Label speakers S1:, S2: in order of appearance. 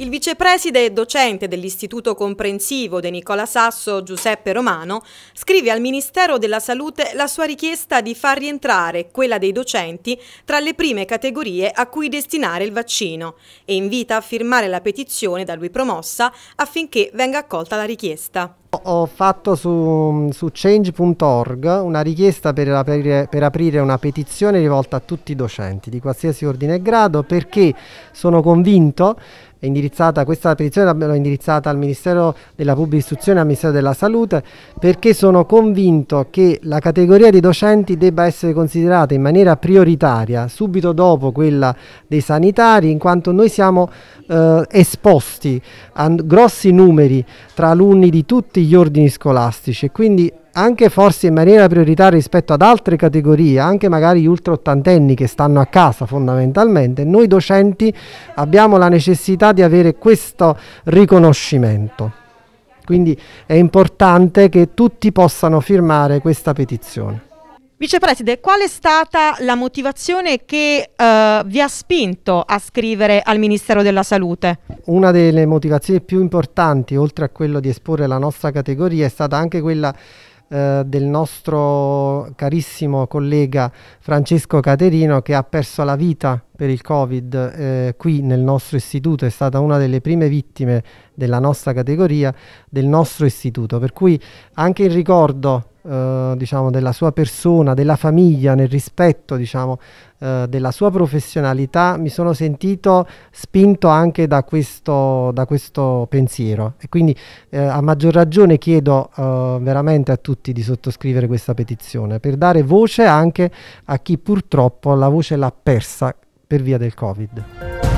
S1: Il vicepreside e docente dell'Istituto Comprensivo De Nicola Sasso, Giuseppe Romano, scrive al Ministero della Salute la sua richiesta di far rientrare quella dei docenti tra le prime categorie a cui destinare il vaccino e invita a firmare la petizione da lui promossa affinché venga accolta la richiesta.
S2: Ho fatto su, su change.org una richiesta per aprire, per aprire, una petizione rivolta a tutti i docenti di qualsiasi ordine e grado perché sono convinto, indirizzata, questa petizione l'ho indirizzata al Ministero della Pubblica Istruzione e al Ministero della Salute, perché sono convinto che la categoria dei docenti debba essere considerata in maniera prioritaria subito dopo quella dei sanitari in quanto noi siamo eh, esposti a grossi numeri tra alunni di tutti tutti gli ordini scolastici e quindi anche forse in maniera prioritaria rispetto ad altre categorie, anche magari gli ultra ottantenni che stanno a casa fondamentalmente, noi docenti abbiamo la necessità di avere questo riconoscimento. Quindi è importante che tutti possano firmare questa petizione.
S1: Vicepresidente, qual è stata la motivazione che eh, vi ha spinto a scrivere al
S2: Ministero della Salute? Una delle motivazioni più importanti, oltre a quello di esporre la nostra categoria, è stata anche quella eh, del nostro carissimo collega Francesco Caterino che ha perso la vita per il Covid eh, qui nel nostro istituto, è stata una delle prime vittime della nostra categoria, del nostro istituto, per cui anche il ricordo eh, diciamo, della sua persona, della famiglia, nel rispetto diciamo, eh, della sua professionalità, mi sono sentito spinto anche da questo, da questo pensiero e quindi eh, a maggior ragione chiedo eh, veramente a tutti di sottoscrivere questa petizione per dare voce anche a chi purtroppo la voce l'ha persa per via del Covid.